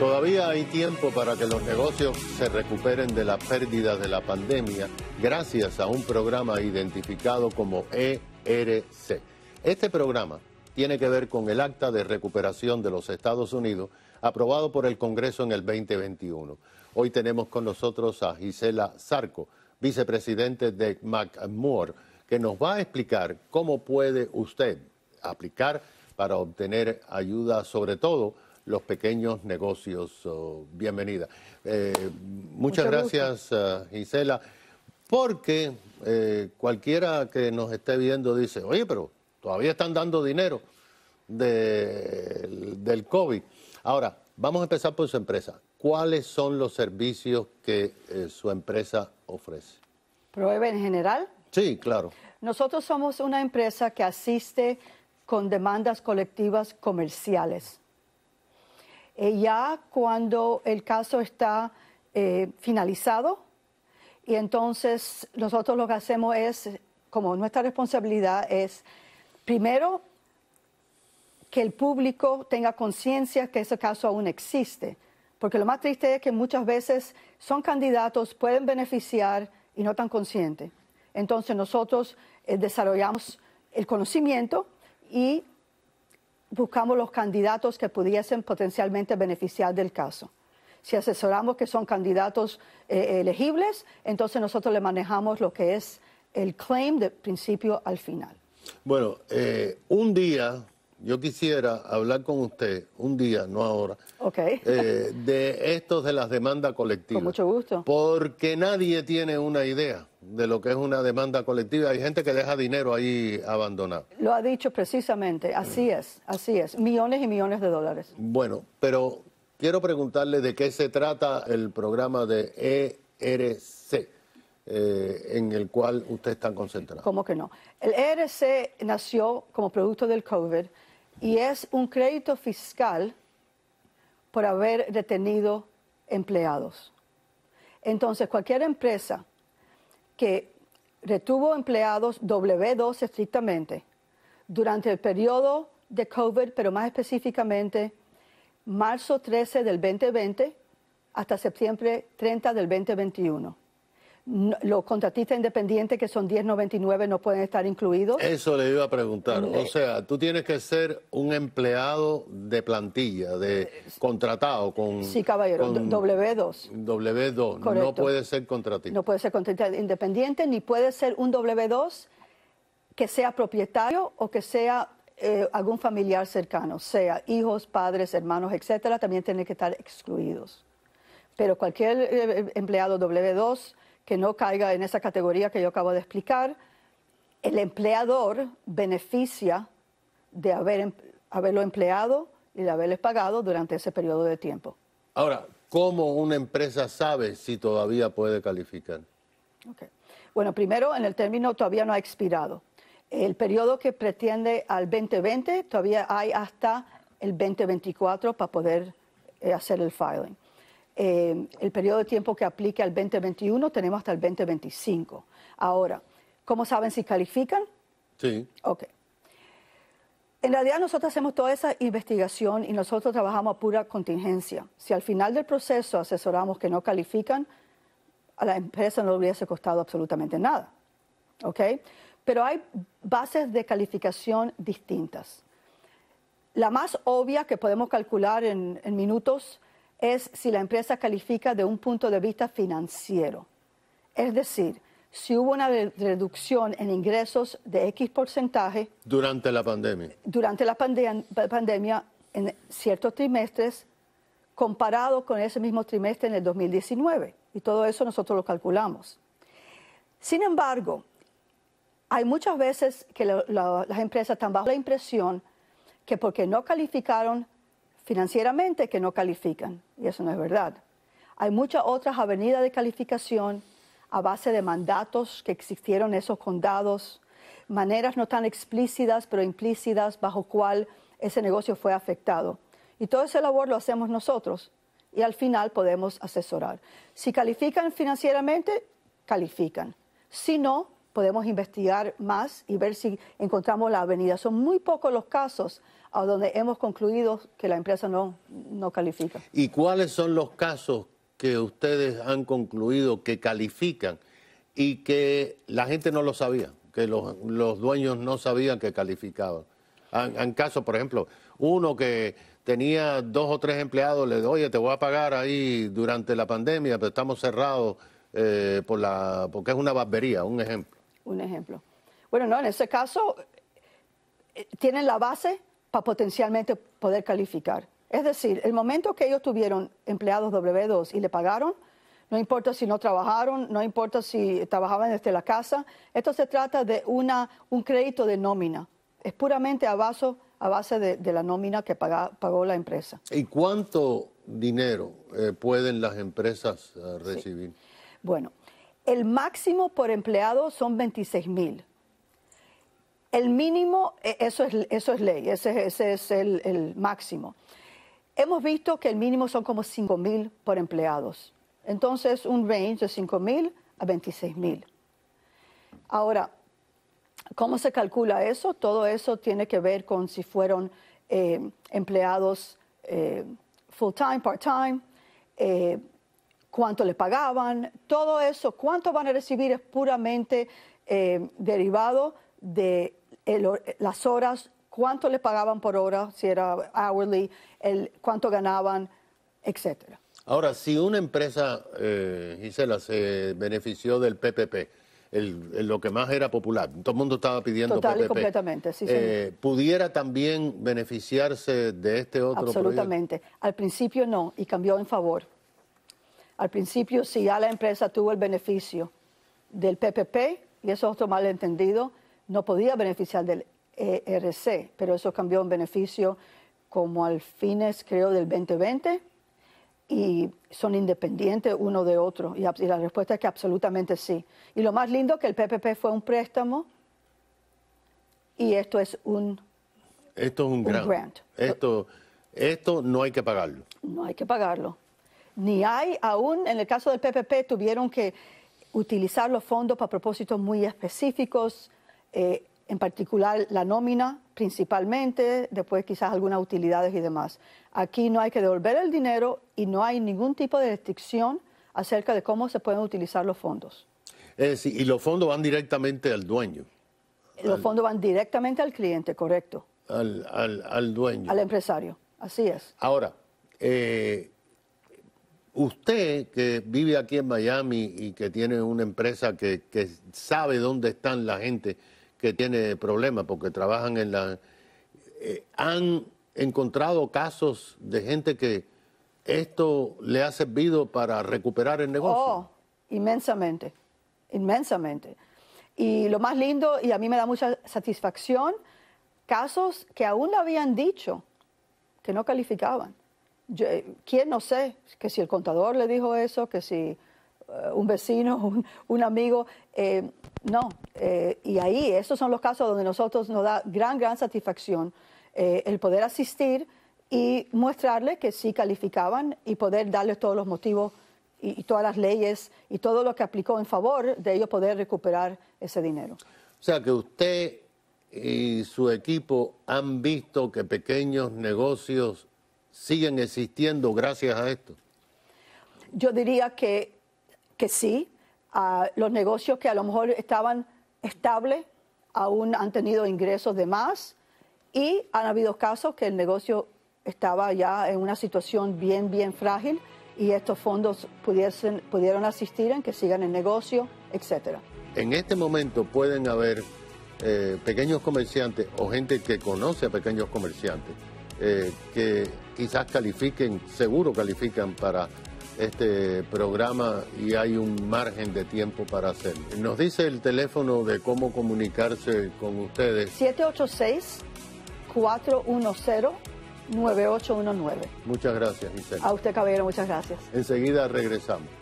Todavía hay tiempo para que los negocios se recuperen de la pérdida de la pandemia gracias a un programa identificado como ERC. Este programa tiene que ver con el Acta de Recuperación de los Estados Unidos aprobado por el Congreso en el 2021. Hoy tenemos con nosotros a Gisela Zarco, vicepresidente de McMoore, que nos va a explicar cómo puede usted aplicar para obtener ayuda, sobre todo los pequeños negocios. bienvenida. Eh, muchas gracias, eh, Gisela, porque eh, cualquiera que nos esté viendo dice, oye, pero todavía están dando dinero del COVID. Ahora, vamos a empezar por su empresa. ¿Cuáles son los servicios que su empresa ofrece? ¿Prueba en general? Sí, claro. Nosotros somos una empresa que asiste con demandas colectivas comerciales. Eh, ya cuando el caso está eh, finalizado y entonces nosotros lo que hacemos es, como nuestra responsabilidad es, primero, que el público tenga conciencia que ese caso aún existe, porque lo más triste es que muchas veces son candidatos, pueden beneficiar y no tan conscientes. Entonces nosotros eh, desarrollamos el conocimiento y buscamos los candidatos que pudiesen potencialmente beneficiar del caso. Si asesoramos que son candidatos eh, elegibles, entonces nosotros le manejamos lo que es el claim de principio al final. Bueno, eh, un día yo quisiera hablar con usted un día, no ahora, eh, de esto de las demandas colectivas. Con mucho gusto. Porque nadie tiene una idea de lo que es una demanda colectiva. Hay gente que deja dinero ahí abandonado. Lo ha dicho precisamente, así es, así es. Millones y millones de dólares. Bueno, pero quiero preguntarle de qué se trata el programa de ERC. Eh, en el cual usted está concentrado. ¿Cómo que no? El ERC nació como producto del COVID y es un crédito fiscal por haber retenido empleados. Entonces, cualquier empresa que retuvo empleados W2 estrictamente durante el periodo de COVID, pero más específicamente marzo 13 del 2020 hasta septiembre 30 del 2021 los contratistas independientes que son 1099 no pueden estar incluidos. Eso le iba a preguntar. O sea, tú tienes que ser un empleado de plantilla, de eh, contratado con... Sí, caballero, W2. W2, no puede ser contratista. No puede ser contratista independiente, ni puede ser un W2 que sea propietario o que sea eh, algún familiar cercano, sea hijos, padres, hermanos, etcétera, también tienen que estar excluidos. Pero cualquier eh, empleado W2 que no caiga en esa categoría que yo acabo de explicar, el empleador beneficia de haber, em, haberlo empleado y de haberle pagado durante ese periodo de tiempo. Ahora, ¿cómo una empresa sabe si todavía puede calificar? Bueno, primero, en el término todavía no ha expirado. El periodo que pretende al 2020 todavía hay hasta el 2024 para poder eh, hacer el filing. Eh, el periodo de tiempo que aplique al 2021, tenemos hasta el 2025. Ahora, ¿cómo saben si califican? Sí. Ok. En realidad nosotros hacemos toda esa investigación y nosotros trabajamos a pura contingencia. Si al final del proceso asesoramos que no califican, a la empresa no le hubiese costado absolutamente nada. ¿Ok? Pero hay bases de calificación distintas. La más obvia que podemos calcular en, en minutos es si la empresa califica de un punto de vista financiero. Es decir, si hubo una reducción en ingresos de X porcentaje. Durante la pandemia. Durante la pandemia, en ciertos trimestres, comparado con ese mismo trimestre en el 2019. Y todo eso nosotros lo calculamos. Sin embargo, hay muchas veces que las empresas están bajo la impresión que porque no calificaron financieramente que no califican, y eso no es verdad. Hay muchas otras avenidas de calificación a base de mandatos que existieron en esos condados, maneras no tan explícitas, pero implícitas, bajo cual ese negocio fue afectado. Y todo ese labor lo hacemos nosotros y al final podemos asesorar. Si califican financieramente, califican. Si no, podemos investigar más y ver si encontramos la avenida. Son muy pocos los casos a donde hemos concluido que la empresa no, no califica. ¿Y cuáles son los casos que ustedes han concluido que califican y que la gente no lo sabía, que los, dueños no sabían que calificaban? En casos, por ejemplo, uno que tenía dos o tres empleados, le dijo, oye, te voy a pagar ahí durante la pandemia, pero estamos cerrados eh, por la, porque es una barbería, un ejemplo. Un ejemplo. Bueno, no, en ese caso, eh, tienen la base para potencialmente poder calificar. Es decir, el momento que ellos tuvieron empleados W2 y le pagaron, no importa si no trabajaron, no importa si trabajaban desde la casa, esto se trata de una, un crédito de nómina. Es puramente a, a base de, la nómina que pagó la empresa. ¿Y cuánto dinero eh, pueden las empresas eh, recibir? Bueno, el máximo por empleado son 26 mil. El mínimo, eh, eso es, ley, ese, es el, máximo. Hemos visto que el mínimo son como 5 mil por empleados. Entonces, un range de 5 mil a 26 mil. Ahora, ¿cómo se calcula eso? Todo eso tiene que ver con si fueron eh, empleados eh, full-time, part-time, cuánto le pagaban, todo eso, cuánto van a recibir es puramente derivado de eh, las horas, cuánto le pagaban por hora, si era hourly, el, cuánto ganaban, etc. Ahora, si una empresa, eh, Gisela, se benefició del PPP, lo que más era popular. Todo el mundo estaba pidiendo PPP. Eh, ¿Pudiera también beneficiarse de este otro Absolutamente. Al principio no, y cambió en favor. Al principio, si ya la empresa tuvo el beneficio del PPP, y eso es otro malentendido, no podía beneficiar del ERC, pero eso cambió en beneficio como al fines, creo, del 2020 y son independientes uno de otro. Y, la respuesta es que absolutamente sí. Y lo más lindo que el PPP fue un préstamo y esto es un... Esto es un, grant. Esto, esto no hay que pagarlo. No hay que pagarlo. Ni hay, aún en el caso del PPP tuvieron que utilizar los fondos para propósitos muy específicos, eh, en particular la nómina principalmente, después quizás algunas utilidades y demás. Aquí no hay que devolver el dinero y no hay ningún tipo de restricción acerca de cómo se pueden utilizar los fondos. Es decir, y los fondos van directamente al dueño. Los fondos van directamente al cliente, correcto. Al, dueño. Al empresario, así es. Ahora, eh, usted que vive aquí en Miami y que tiene una empresa que, que sabe dónde están la gente, que tiene problemas porque trabajan en la... Eh, han encontrado casos de gente que esto le ha servido para recuperar el negocio. Oh, inmensamente, inmensamente. Y lo más lindo, y a mí me da mucha satisfacción, casos que aún le habían dicho que no calificaban. Eh, ¿Quién no sé? Que si el contador le dijo eso, que si eh, un vecino, un, amigo. Eh, no, eh, y ahí, esos son los casos donde nosotros nos da gran, gran satisfacción el poder asistir y mostrarle que sí calificaban y poder darle todos los motivos y, y todas las leyes y todo lo que aplicó en favor de ellos poder recuperar ese dinero. O sea que usted y su equipo han visto que pequeños negocios siguen existiendo gracias a esto. Yo diría que que sí, los negocios que a lo mejor estaban estables aún han tenido ingresos de más y han habido casos que el negocio estaba ya en una situación bien, bien frágil y estos fondos pudiesen, pudieron asistir en que sigan el negocio, etcétera. En este momento pueden haber eh, pequeños comerciantes o gente que conoce a pequeños comerciantes eh, que quizás califiquen, seguro califican para este programa y hay un margen de tiempo para hacerlo. Nos dice el teléfono de cómo comunicarse con ustedes. 786-410-9819. Muchas gracias, Gisela. A usted, caballero, muchas gracias. Enseguida regresamos.